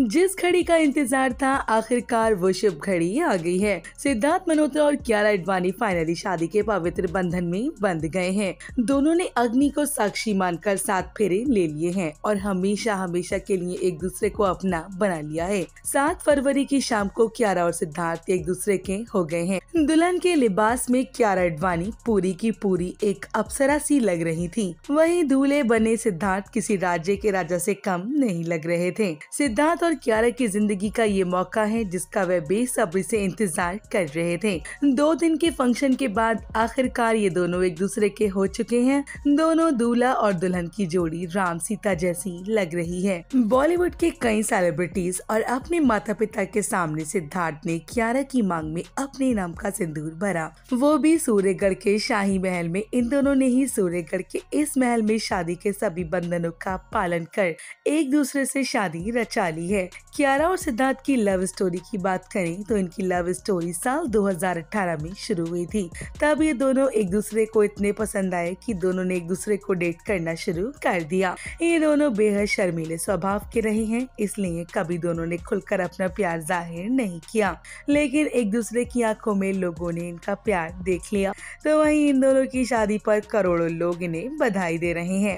जिस घड़ी का इंतजार था आखिरकार वो शुभ घड़ी आ गई है सिद्धार्थ मल्होत्रा और क्यारा अडवाणी फाइनली शादी के पवित्र बंधन में बंध गए हैं दोनों ने अग्नि को साक्षी मानकर सात फेरे ले लिए हैं और हमेशा हमेशा के लिए एक दूसरे को अपना बना लिया है सात फरवरी की शाम को क्यारा और सिद्धार्थ एक दूसरे के हो गए हैं दुल्हन के लिबास में क्यारा अडवाणी पूरी की पूरी एक अप्सरा सी लग रही थी वही दूल्हे बने सिद्धार्थ किसी राज्य के राजा से कम नहीं लग रहे थे सिद्धार्थ और क्यारा की जिंदगी का ये मौका है जिसका वह बेसब्री से इंतजार कर रहे थे दो दिन के फंक्शन के बाद आखिरकार ये दोनों एक दूसरे के हो चुके हैं दोनों दूल्हा और दुल्हन की जोड़ी राम सीता जैसी लग रही है बॉलीवुड के कई सेलिब्रिटीज और अपने माता पिता के सामने सिद्धार्थ ने क्यारा की मांग में अपने नाम का सिंदूर भरा वो भी सूर्यगढ़ के शाही महल में इन दोनों ने ही सूर्यगढ़ के इस महल में शादी के सभी बंधनों का पालन कर एक दूसरे से शादी रचा ली है है कियारा और सिद्धार्थ की लव स्टोरी की बात करें तो इनकी लव स्टोरी साल 2018 में शुरू हुई थी तब ये दोनों एक दूसरे को इतने पसंद आए कि दोनों ने एक दूसरे को डेट करना शुरू कर दिया ये दोनों बेहद शर्मीले स्वभाव के रहे हैं इसलिए कभी दोनों ने खुलकर अपना प्यार जाहिर नहीं किया लेकिन एक दूसरे की आंखों में लोगों ने इनका प्यार देख लिया तो वहीं इन दोनों की शादी पर करोड़ों लोग इन्हें बधाई दे रहे हैं